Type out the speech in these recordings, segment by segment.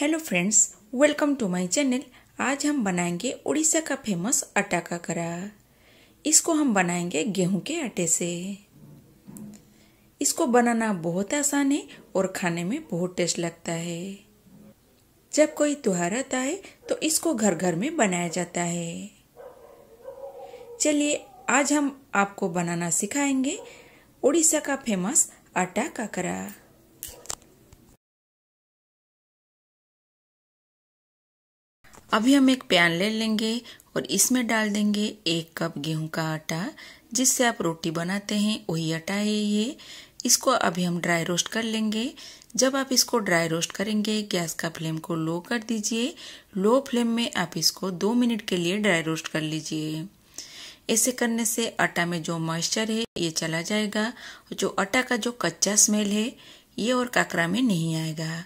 hello friends welcome to my channel आज हम बनाएंगे उड़ीसा का फेमस आटा का करा इसको हम बनाएंगे गेहूं के आटे से इसको बनाना बहुत आसान है और खाने में बहुत टेस्ट लगता है जब कोई त्यौहार आता है तो इसको घर घर में बनाया जाता है चलिए आज हम आपको बनाना सिखाएंगे उड़ीसा का फेमस आटा काकरा अभी हम एक पैन ले लेंगे और इसमें डाल देंगे एक कप गेहूं का आटा जिससे आप रोटी बनाते हैं वही आटा है ये इसको अभी हम ड्राई रोस्ट कर लेंगे जब आप इसको ड्राई रोस्ट करेंगे गैस का फ्लेम को लो कर दीजिए लो फ्लेम में आप इसको दो मिनट के लिए ड्राई रोस्ट कर लीजिए ऐसे करने से आटा में जो मॉइस्चर है ये चला जाएगा जो आटा का जो कच्चा स्मेल है ये और काकरा में नहीं आएगा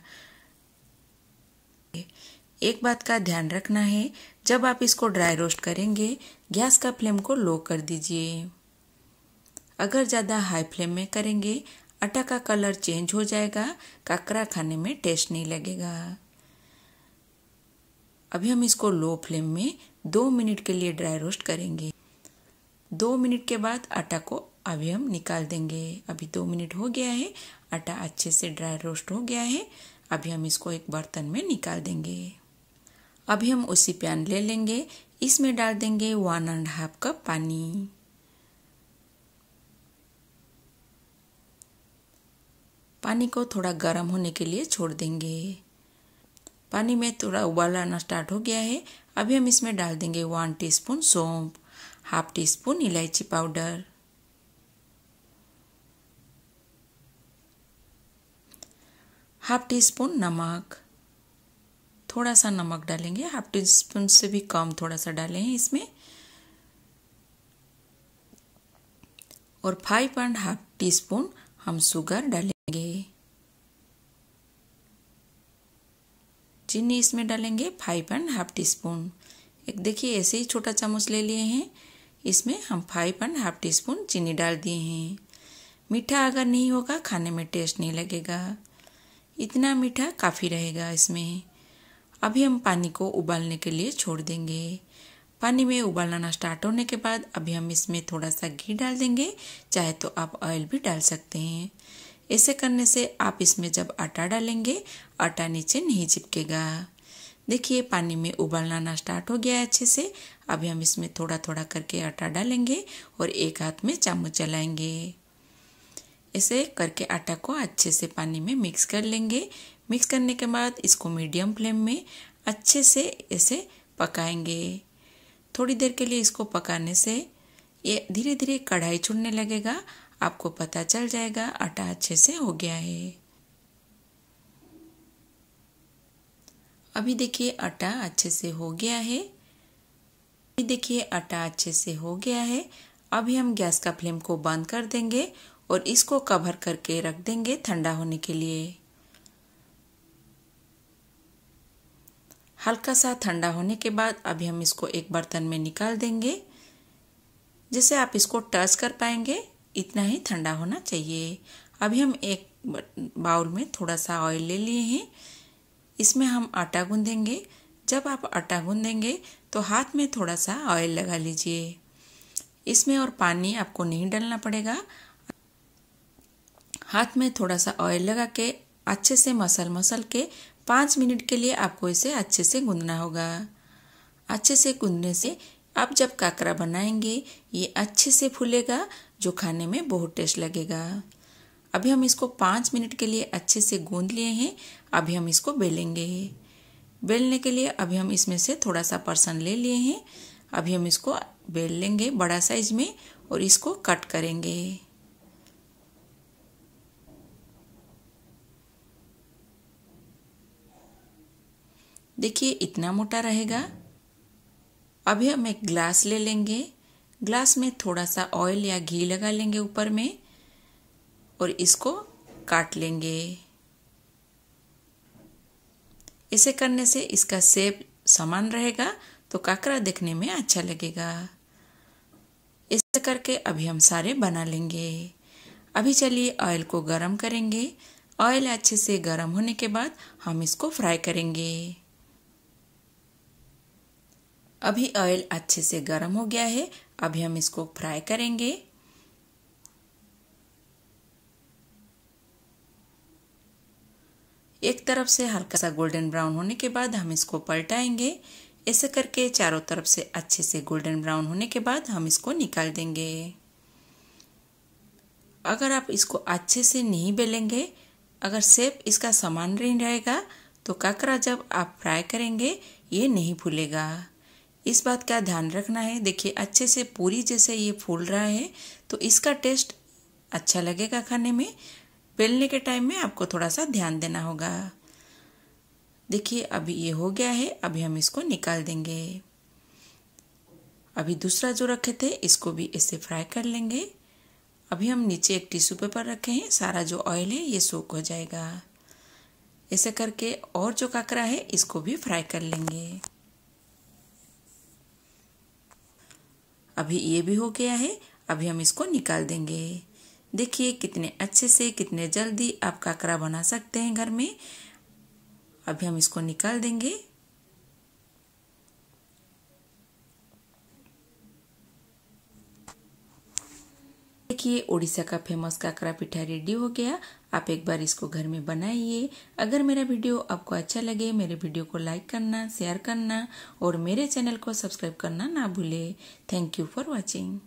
एक बात का ध्यान रखना है जब आप इसको ड्राई रोस्ट करेंगे गैस का फ्लेम को लो कर दीजिए अगर ज़्यादा हाई फ्लेम में करेंगे आटा का कलर चेंज हो जाएगा काकरा खाने में टेस्ट नहीं लगेगा अभी हम इसको लो फ्लेम में दो मिनट के लिए ड्राई रोस्ट करेंगे दो मिनट के बाद आटा को अभी हम निकाल देंगे अभी दो मिनट हो गया है आटा अच्छे से ड्राई रोस्ट हो गया है अभी हम इसको एक बर्तन में निकाल देंगे अभी हम उसी पैन ले लेंगे इसमें डाल देंगे वन एंड हाफ कप पानी पानी को थोड़ा गर्म होने के लिए छोड़ देंगे पानी में थोड़ा उबाल आना स्टार्ट हो गया है अभी हम इसमें डाल देंगे वन टीस्पून सौंप हाफ टी स्पून इलायची पाउडर हाफ टी स्पून नमक थोड़ा सा नमक डालेंगे हाफ टी स्पून से भी कम थोड़ा सा डालें हैं इसमें और five and half teaspoon हम शुगर डालेंगे चीनी इसमें डालेंगे five and half teaspoon एक देखिए ऐसे ही छोटा चम्मच ले लिए हैं इसमें हम five and half teaspoon चीनी डाल दिए हैं मीठा अगर नहीं होगा खाने में टेस्ट नहीं लगेगा इतना मीठा काफ़ी रहेगा इसमें अभी हम पानी को उबालने के लिए छोड़ देंगे पानी में उबालना स्टार्ट होने के बाद अभी हम इसमें थोड़ा सा घी डाल देंगे चाहे तो आप ऑयल भी डाल सकते हैं ऐसे करने से आप इसमें जब आटा डालेंगे आटा नीचे नहीं चिपकेगा देखिए पानी में उबालना स्टार्ट हो गया है अच्छे से अभी हम इसमें थोड़ा थोड़ा करके आटा डालेंगे और एक हाथ में चामच चलाएंगे ऐसे करके आटा को अच्छे से पानी में मिक्स कर लेंगे मिक्स करने के बाद इसको मीडियम फ्लेम में अच्छे से इसे पकाएंगे थोड़ी देर के लिए इसको पकाने से ये धीरे धीरे कढ़ाई छुड़ने लगेगा आपको पता चल जाएगा आटा अच्छे से हो गया है अभी देखिए आटा अच्छे से हो गया है अभी देखिए आटा अच्छे से हो गया है अभी हम गैस का फ्लेम को बंद कर देंगे और इसको कवर करके रख देंगे ठंडा होने के लिए हल्का सा ठंडा होने के बाद अभी हम इसको एक बर्तन में निकाल देंगे जिसे आप इसको टच कर पाएंगे इतना ही ठंडा होना चाहिए अभी हम एक बाउल में थोड़ा सा ऑयल ले लिए हैं इसमें हम आटा गूंदेंगे जब आप आटा गूंदेंगे तो हाथ में थोड़ा सा ऑयल लगा लीजिए इसमें और पानी आपको नहीं डालना पड़ेगा हाथ में थोड़ा सा ऑयल लगा के अच्छे से मसल मसल के पाँच मिनट के लिए आपको इसे अच्छे से गूंदना होगा अच्छे से गूंदने से आप जब काकरा बनाएंगे ये अच्छे से फूलेगा जो खाने में बहुत टेस्ट लगेगा अभी हम इसको पाँच मिनट के लिए अच्छे से गूंद लिए हैं अभी हम इसको बेलेंगे बेलने के लिए अभी हम इसमें से थोड़ा सा पर्सन ले लिए हैं अभी हम इसको बेल लेंगे बड़ा साइज में और इसको कट करेंगे देखिए इतना मोटा रहेगा अभी हम एक ग्लास ले लेंगे ग्लास में थोड़ा सा ऑयल या घी लगा लेंगे ऊपर में और इसको काट लेंगे इसे करने से इसका सेप समान रहेगा तो काकरा देखने में अच्छा लगेगा ऐसे करके अभी हम सारे बना लेंगे अभी चलिए ऑयल को गरम करेंगे ऑयल अच्छे से गरम होने के बाद हम इसको फ्राई करेंगे अभी ऑयल अच्छे से गर्म हो गया है अभी हम इसको फ्राई करेंगे एक तरफ से हल्का सा गोल्डन ब्राउन होने के बाद हम इसको पलटाएंगे ऐसे करके चारों तरफ से अच्छे से गोल्डन ब्राउन होने के बाद हम इसको निकाल देंगे अगर आप इसको अच्छे से नहीं बेलेंगे अगर सेप इसका समान नहीं रहेगा तो काकरा जब आप फ्राई करेंगे ये नहीं फूलेगा इस बात का ध्यान रखना है देखिए अच्छे से पूरी जैसे ये फूल रहा है तो इसका टेस्ट अच्छा लगेगा खाने में बेलने के टाइम में आपको थोड़ा सा ध्यान देना होगा देखिए अभी ये हो गया है अभी हम इसको निकाल देंगे अभी दूसरा जो रखे थे इसको भी इससे फ्राई कर लेंगे अभी हम नीचे एक टिश्यू पेपर रखे हैं सारा जो ऑयल है ये सूख हो जाएगा ऐसे करके और जो काकरा है इसको भी फ्राई कर लेंगे अभी ये भी हो गया है अभी हम इसको निकाल देंगे देखिए कितने अच्छे से कितने जल्दी आप काकरा बना सकते हैं घर में अभी हम इसको निकाल देंगे देखिए ओडिशा का फेमस काकरा पिठा रेडी हो गया आप एक बार इसको घर में बनाइए अगर मेरा वीडियो आपको अच्छा लगे मेरे वीडियो को लाइक करना शेयर करना और मेरे चैनल को सब्सक्राइब करना ना भूले थैंक यू फॉर वॉचिंग